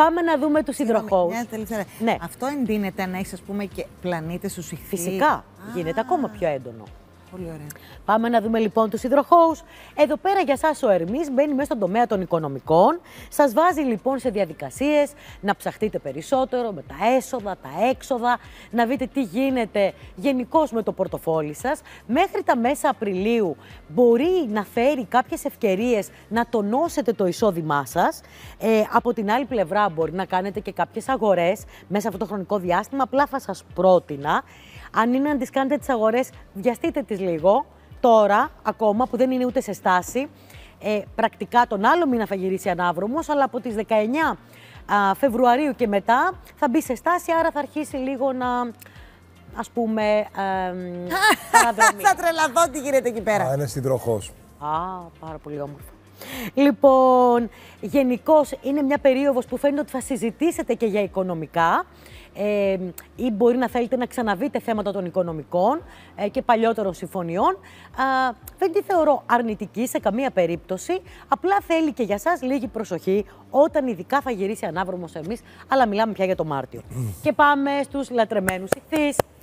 Πάμε να δούμε τους υδροχώου. Ναι. Αυτό εντείνεται να έχεις, ας πούμε, και πλανήτε στου ηχθεί. Φυσικά. γίνεται ακόμα πιο έντονο. Πολύ Πάμε να δούμε λοιπόν τους υδροχώους. Εδώ πέρα για εσά ο Ερμής μπαίνει μέσα στον τομέα των οικονομικών. Σας βάζει λοιπόν σε διαδικασίες να ψαχτείτε περισσότερο με τα έσοδα, τα έξοδα, να δείτε τι γίνεται γενικώς με το πορτοφόλι σας. Μέχρι τα μέσα Απριλίου μπορεί να φέρει κάποιες ευκαιρίες να τονώσετε το εισόδημά σας. Ε, από την άλλη πλευρά μπορεί να κάνετε και κάποιες αγορές μέσα αυτό το χρονικό διάστημα. Απλά θα σας πρότεινα, αν είναι να τις κάνετε τις αγορές, βιαστείτε τις λίγο, τώρα ακόμα που δεν είναι ούτε σε στάση. Ε, πρακτικά τον άλλο μήνα θα γυρίσει ανάβρομος, αλλά από τις 19 Φεβρουαρίου και μετά θα μπει σε στάση, άρα θα αρχίσει λίγο να, ας πούμε, Θα τρελαθώ τι γίνεται εκεί πέρα. Α, είναι συντροχός. Α, πάρα πολύ όμορφο. Λοιπόν, γενικώς είναι μια περίοδος που φαίνεται ότι θα συζητήσετε και για οικονομικά ε, ή μπορεί να θέλετε να ξαναβείτε θέματα των οικονομικών ε, και παλιότερων συμφωνιών. Α, δεν τη θεωρώ αρνητική σε καμία περίπτωση. Απλά θέλει και για σας λίγη προσοχή όταν ειδικά θα γυρίσει ανάβρομος εμείς, αλλά μιλάμε πια για το Μάρτιο. Και πάμε στους λατρεμένους ηθείς.